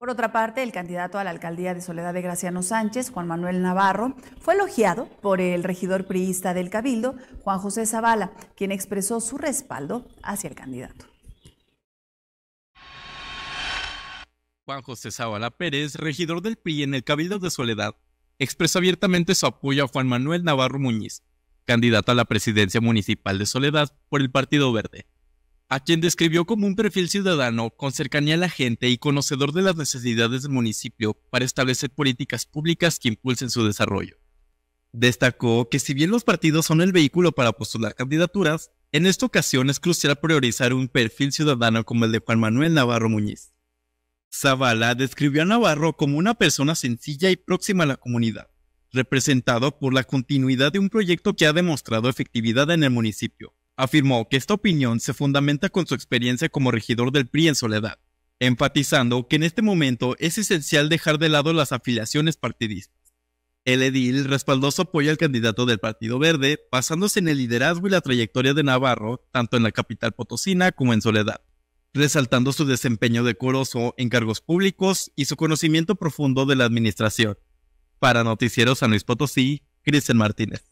Por otra parte, el candidato a la alcaldía de Soledad de Graciano Sánchez, Juan Manuel Navarro, fue elogiado por el regidor priista del Cabildo, Juan José Zavala, quien expresó su respaldo hacia el candidato. Juan José Zavala Pérez, regidor del PRI en el Cabildo de Soledad, expresó abiertamente su apoyo a Juan Manuel Navarro Muñiz, candidato a la presidencia municipal de Soledad por el Partido Verde a quien describió como un perfil ciudadano con cercanía a la gente y conocedor de las necesidades del municipio para establecer políticas públicas que impulsen su desarrollo. Destacó que si bien los partidos son el vehículo para postular candidaturas, en esta ocasión es crucial priorizar un perfil ciudadano como el de Juan Manuel Navarro Muñiz. Zavala describió a Navarro como una persona sencilla y próxima a la comunidad, representado por la continuidad de un proyecto que ha demostrado efectividad en el municipio, afirmó que esta opinión se fundamenta con su experiencia como regidor del PRI en Soledad, enfatizando que en este momento es esencial dejar de lado las afiliaciones partidistas. El edil respaldó su apoyo al candidato del Partido Verde, basándose en el liderazgo y la trayectoria de Navarro, tanto en la capital potosina como en Soledad, resaltando su desempeño decoroso en cargos públicos y su conocimiento profundo de la administración. Para Noticieros San Luis Potosí, Cristian Martínez.